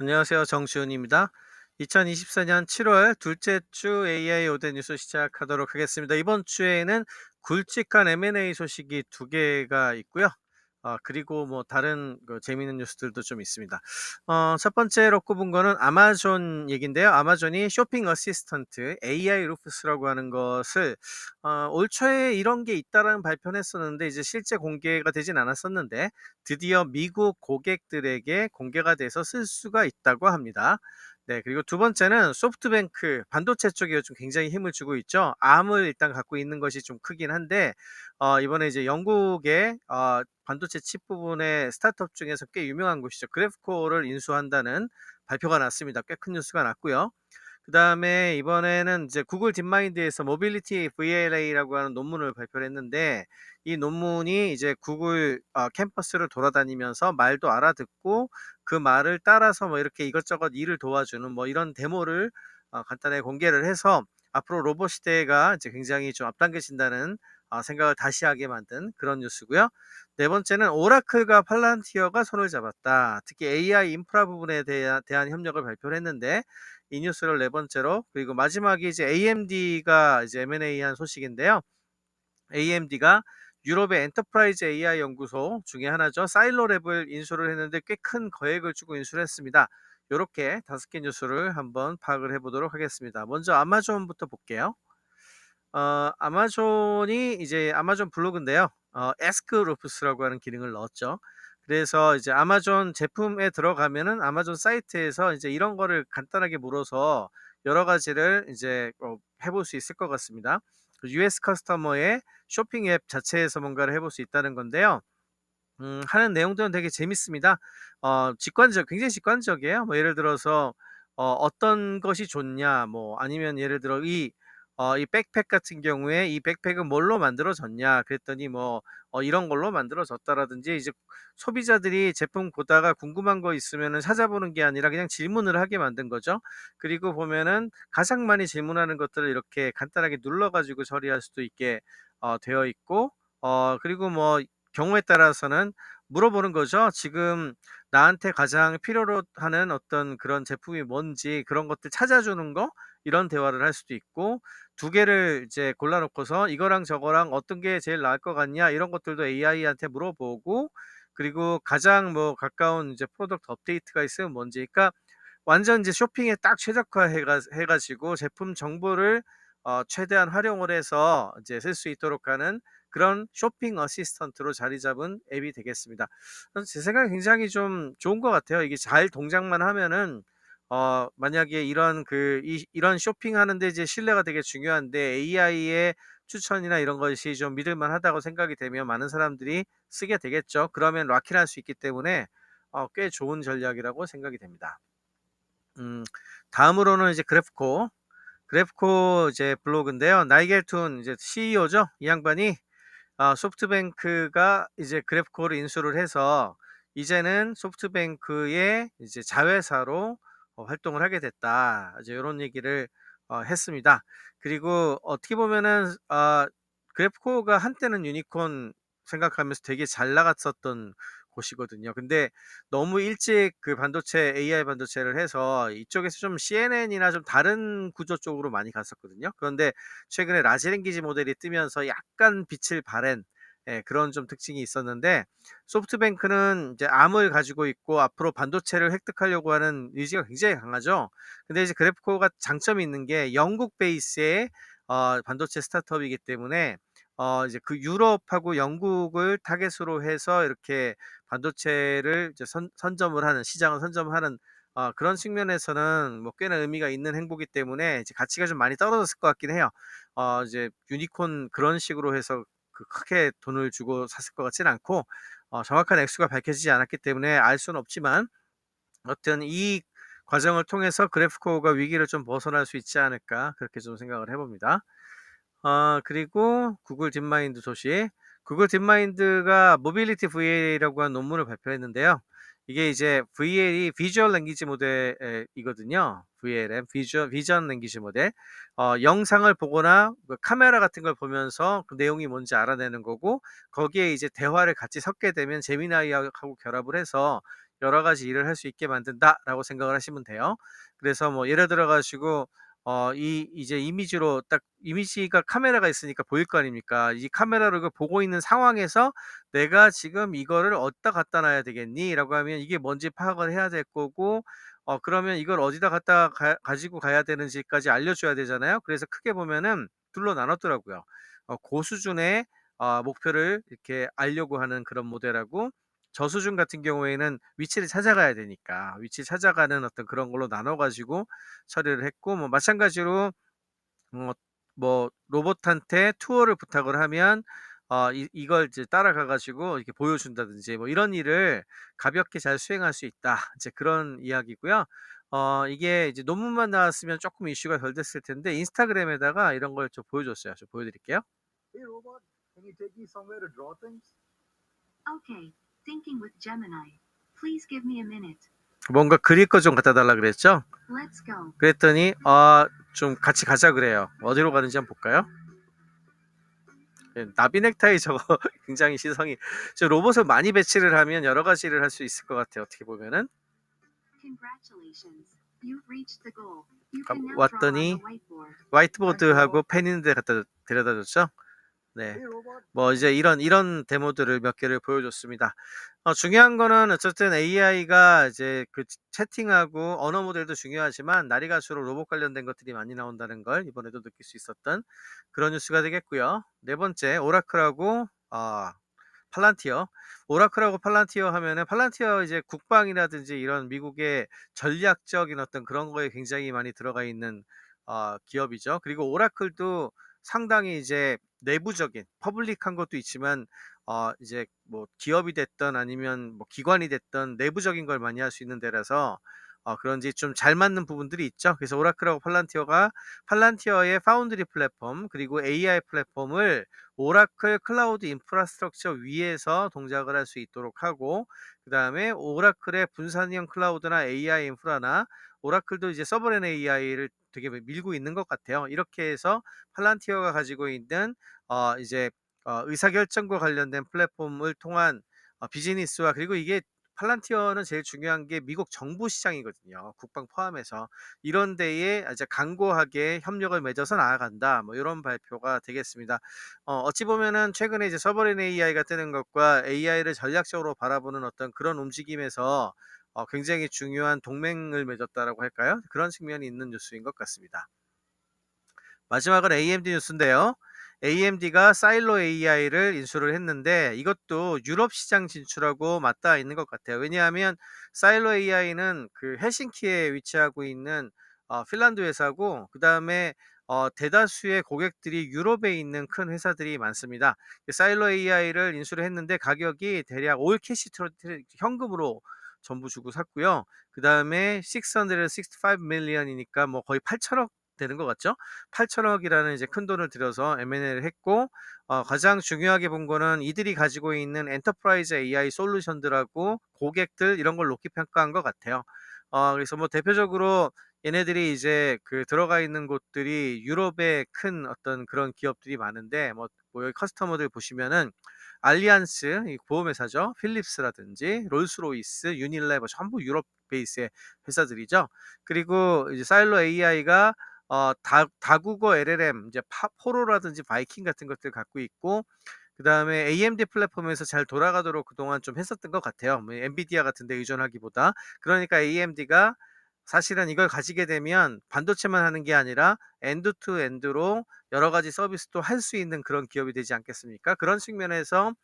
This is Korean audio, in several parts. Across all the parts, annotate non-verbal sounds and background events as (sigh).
안녕하세요. 정지훈입니다. 2024년 7월 둘째 주 AI 오대 뉴스 시작하도록 하겠습니다. 이번 주에는 굵직한 M&A 소식이 두 개가 있고요. 어, 그리고 뭐 다른 그 재미있는 뉴스들도 좀 있습니다. 어, 첫 번째로 꼽은 거는 아마존 얘긴데요. 아마존이 쇼핑 어시스턴트 AI 루프스라고 하는 것을 어, 올 초에 이런 게 있다라는 발표를 했었는데 이제 실제 공개가 되진 않았었는데 드디어 미국 고객들에게 공개가 돼서 쓸 수가 있다고 합니다. 네, 그리고 두 번째는 소프트뱅크 반도체 쪽에 좀 굉장히 힘을 주고 있죠. 암을 일단 갖고 있는 것이 좀 크긴 한데 어, 이번에 이제 영국의 어, 반도체 칩 부분의 스타트업 중에서 꽤 유명한 곳이죠. 그래프코를 인수한다는 발표가 났습니다. 꽤 큰 뉴스가 났고요. 그 다음에 이번에는 이제 구글 딥마인드에서 모빌리티 VLA라고 하는 논문을 발표를 했는데 이 논문이 이제 구글 어, 캠퍼스를 돌아다니면서 말도 알아듣고 그 말을 따라서 뭐 이렇게 이것저것 일을 도와주는 뭐 이런 데모를 어, 간단하게 공개를 해서 앞으로 로봇 시대가 이제 굉장히 좀 앞당겨진다는 어, 생각을 다시 하게 만든 그런 뉴스고요. 네 번째는 오라클과 팔란티어가 손을 잡았다. 특히 AI 인프라 부분에 대한 협력을 발표를 했는데 이 뉴스를 네 번째로 그리고 마지막이 이제 AMD가 이제 M&A 한 소식인데요. AMD가 유럽의 엔터프라이즈 AI 연구소 중에 하나죠. 사일로랩을 인수를 했는데 꽤 큰 거액을 주고 인수를 했습니다. 이렇게 다섯 개 뉴스를 한번 파악을 해보도록 하겠습니다. 먼저 아마존부터 볼게요. 어, 아마존이 이제 아마존 블로그인데요. 어, 에스크루프스라고 하는 기능을 넣었죠. 그래서 이제 아마존 제품에 들어가면은 아마존 사이트에서 이제 이런 거를 간단하게 물어서 여러 가지를 이제 어, 해볼 수 있을 것 같습니다. US 그 커스터머의 쇼핑 앱 자체에서 뭔가를 해볼 수 있다는 건데요. 음, 하는 내용들은 되게 재밌습니다. 어, 직관적, 굉장히 직관적이에요. 뭐 예를 들어서 어, 어떤 것이 좋냐, 뭐 아니면 예를 들어 이 어, 이 백팩 같은 경우에 이 백팩은 뭘로 만들어졌냐 그랬더니 뭐 어, 이런 걸로 만들어졌다라든지 이제 소비자들이 제품 보다가 궁금한 거있으면 찾아보는 게 아니라 그냥 질문을 하게 만든 거죠. 그리고 보면은 가장 많이 질문하는 것들을 이렇게 간단하게 눌러가지고 처리할 수도 있게 어, 되어 있고 어, 그리고 뭐 경우에 따라서는 물어보는 거죠. 지금 나한테 가장 필요로 하는 어떤 그런 제품이 뭔지 그런 것들 찾아주는 거 이런 대화를 할 수도 있고 두 개를 이제 골라놓고서 이거랑 저거랑 어떤 게 제일 나을 것 같냐 이런 것들도 AI한테 물어보고 그리고 가장 뭐 가까운 이제 프로덕트 업데이트가 있으면 뭔지 그러니까 완전 이제 쇼핑에 딱 최적화해가 지고 제품 정보를 어, 최대한 활용을 해서 이제 쓸 수 있도록 하는 그런 쇼핑 어시스턴트로 자리 잡은 앱이 되겠습니다. 제 생각에 굉장히 좀 좋은 것 같아요. 이게 잘 동작만 하면은 어, 만약에 이런 그 이, 런 쇼핑하는데 이제 신뢰가 되게 중요한데 AI의 추천이나 이런 것이 좀 믿을만 하다고 생각이 되면 많은 사람들이 쓰게 되겠죠. 그러면 락킹할 수 있기 때문에 어, 꽤 좋은 전략이라고 생각이 됩니다. 음, 다음으로는 이제 그래프코. 그래프코 이제 블로그인데요. 나이겔툰 이제 CEO죠. 이 양반이 아, 소프트뱅크가 이제 그래프코를 인수를 해서 이제는 소프트뱅크의 이제 자회사로 어, 활동을 하게 됐다. 이제 이런 얘기를 어, 했습니다. 그리고 어떻게 보면은 아, 그래프코가 한때는 유니콘 생각하면서 되게 잘 나갔었던 곳이거든요. 근데 너무 일찍 그 반도체 AI 반도체를 해서 이쪽에서 좀 CNN이나 좀 다른 구조 쪽으로 많이 갔었거든요. 그런데 최근에 라지 랭기지 모델이 뜨면서 약간 빛을 발한 예, 그런 좀 특징이 있었는데 소프트뱅크는 이제 암을 가지고 있고 앞으로 반도체를 획득하려고 하는 의지가 굉장히 강하죠. 근데 이제 그래프코가 장점이 있는 게 영국 베이스의 어, 반도체 스타트업이기 때문에 어, 이제 그 유럽하고 영국을 타겟으로 해서 이렇게 반도체를 이제 선, 선점을 하는 시장을 선점하는 어, 그런 측면에서는 뭐 꽤나 의미가 있는 행보기 때문에 이제 가치가 좀 많이 떨어졌을 것 같긴 해요. 어, 이제 유니콘 그런 식으로 해서 그 크게 돈을 주고 샀을 것같지는 않고 어, 정확한 액수가 밝혀지지 않았기 때문에 알 수는 없지만 어떤 이 과정을 통해서 그래프코어가 위기를 좀 벗어날 수 있지 않을까 그렇게 좀 생각을 해봅니다. 어, 그리고 구글 딥마인드 소식. 구글 딥마인드가 모빌리티 VL이라고 한 논문을 발표했는데요. 이게 이제 VL이 비주얼 랭귀지 모델이거든요. VLM, 비전 랭귀지 모델. 어, 영상을 보거나 그 카메라 같은 걸 보면서 그 내용이 뭔지 알아내는 거고, 거기에 이제 대화를 같이 섞게 되면 재미나이하고 결합을 해서 여러 가지 일을 할 수 있게 만든다라고 생각을 하시면 돼요. 그래서 뭐 예를 들어가지고, 어, 이, 이제 이미지로 딱, 이미지가 카메라가 있으니까 보일 거 아닙니까? 이 카메라로 이 보고 있는 상황에서 내가 지금 이거를 어디다 갖다 놔야 되겠니? 라고 하면 이게 뭔지 파악을 해야 될 거고, 어, 그러면 이걸 어디다 갖다 가, 가지고 가야 되는지까지 알려줘야 되잖아요. 그래서 크게 보면은 둘로 나눴더라고요. 어, 고 그 수준의 어, 목표를 이렇게 알려고 하는 그런 모델하고, 저수준 같은 경우에는 위치를 찾아가야 되니까 위치 찾아가는 어떤 그런 걸로 나눠가지고 처리를 했고 뭐 마찬가지로 어, 뭐 로봇한테 투어를 부탁을 하면 어, 이, 이걸 이제 따라가가지고 이렇게 보여준다든지 뭐 이런 일을 가볍게 잘 수행할 수 있다 이제 그런 이야기고요. 어, 이게 이제 논문만 나왔으면 조금 이슈가 덜 됐을 텐데 인스타그램에다가 이런 걸 좀 보여줬어요. 좀 보여드릴게요. Hey robot, can you take me Thinking with Gemini. Please give me a minute. 뭔가 그릴 거 좀 갖다 달라 그랬죠? Let's go. 그랬더니 아, 좀 같이 가자 그래요. 어디로 가는지 한번 볼까요? 예, 나비 넥타이 저거 (laughs) 굉장히 시성이저 로봇을 많이 배치를 하면 여러 가지를 할 수 있을 것 같아요. 어떻게 보면은 아, 왔더니 화이트보드하고 펜 있는 데 갖다 데려다 줬죠. 네. 뭐 이제 이런 이런 데모들을 몇 개를 보여줬습니다. 어, 중요한 거는 어쨌든 AI가 이제 그 채팅하고 언어 모델도 중요하지만 날이 갈수록 로봇 관련된 것들이 많이 나온다는 걸 이번에도 느낄 수 있었던 그런 뉴스가 되겠고요. 네 번째 오라클하고 어, 팔란티어 오라클하고 팔란티어 하면은 팔란티어 이제 국방이라든지 이런 미국의 전략적인 어떤 그런 거에 굉장히 많이 들어가 있는 어, 기업이죠. 그리고 오라클도 상당히 이제 내부적인 퍼블릭한 것도 있지만 어 이제 뭐 기업이 됐던 아니면 뭐 기관이 됐던 내부적인 걸 많이 할 수 있는 데라서 어 그런지 좀 잘 맞는 부분들이 있죠. 그래서 오라클하고 팔란티어가 팔란티어의 파운드리 플랫폼 그리고 AI 플랫폼을 오라클 클라우드 인프라스트럭처 위에서 동작을 할 수 있도록 하고 그 다음에 오라클의 분산형 클라우드나 AI 인프라나 오라클도 이제 서버랜 AI를 되게 밀고 있는 것 같아요. 이렇게 해서 팔란티어가 가지고 있는 어, 이제 어, 의사결정과 관련된 플랫폼을 통한 어, 비즈니스와 그리고 이게 팔란티어는 제일 중요한 게 미국 정부 시장이거든요. 국방 포함해서 이런 데에 이제 강고하게 협력을 맺어서 나아간다. 뭐 이런 발표가 되겠습니다. 어, 찌 보면은 최근에 이제 서버린 AI가 뜨는 것과 AI를 전략적으로 바라보는 어떤 그런 움직임에서 어, 굉장히 중요한 동맹을 맺었다라고 할까요? 그런 측면이 있는 뉴스인 것 같습니다. 마지막은 AMD 뉴스인데요. AMD가 사일로 AI를 인수를 했는데 이것도 유럽 시장 진출하고 맞닿아 있는 것 같아요. 왜냐하면 사일로 AI는 그 헬싱키에 위치하고 있는 어, 핀란드 회사고 그 다음에 어, 대다수의 고객들이 유럽에 있는 큰 회사들이 많습니다. 사일로 AI를 인수를 했는데 가격이 대략 올 캐시 트로트 현금으로 전부 주고 샀고요. 그 다음에 665 million이니까 뭐 거의 8천억 되는 것 같죠? 8천억이라는 이제 큰 돈을 들여서 M&A를 했고 어, 가장 중요하게 본 거는 이들이 가지고 있는 엔터프라이즈 AI 솔루션들하고 고객들 이런 걸 높게 평가한 것 같아요. 어, 그래서 뭐 대표적으로 얘네들이 이제 그 들어가 있는 곳들이 유럽의 큰 어떤 그런 기업들이 많은데 뭐, 뭐 여기 커스터머들 보시면은 알리안스 보험회사죠. 필립스라든지 롤스로이스, 유닐레버 전부 유럽 베이스의 회사들이죠. 그리고 이제 사일로 AI가 어, 다, 다국어 LLM, 이제 파, 포로라든지 바이킹 같은 것들 갖고 있고 그 다음에 AMD 플랫폼에서 잘 돌아가도록 그동안 좀 했었던 것 같아요. 뭐 엔비디아 같은 데 의존하기보다. 그러니까 AMD가 사실은 이걸 가지게 되면 반도체만 하는 게 아니라 엔드 투 엔드로 여러 가지 서비스도 할 수 있는 그런 기업이 되지 않겠습니까? 그런 측면에서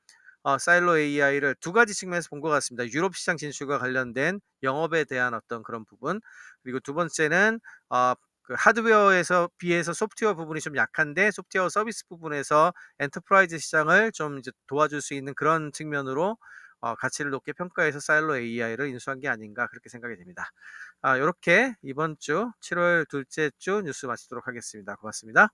어, 사일로 AI를 두 가지 측면에서 본 것 같습니다. 유럽 시장 진출과 관련된 영업에 대한 어떤 그런 부분 그리고 두 번째는 어, 그 하드웨어에서 비해서 소프트웨어 부분이 좀 약한데 소프트웨어 서비스 부분에서 엔터프라이즈 시장을 좀 이제 도와줄 수 있는 그런 측면으로 어, 가치를 높게 평가해서 사일로 AI를 인수한 게 아닌가 그렇게 생각이 됩니다. 아, 이렇게 이번 주 7월 둘째 주 뉴스 마치도록 하겠습니다. 고맙습니다.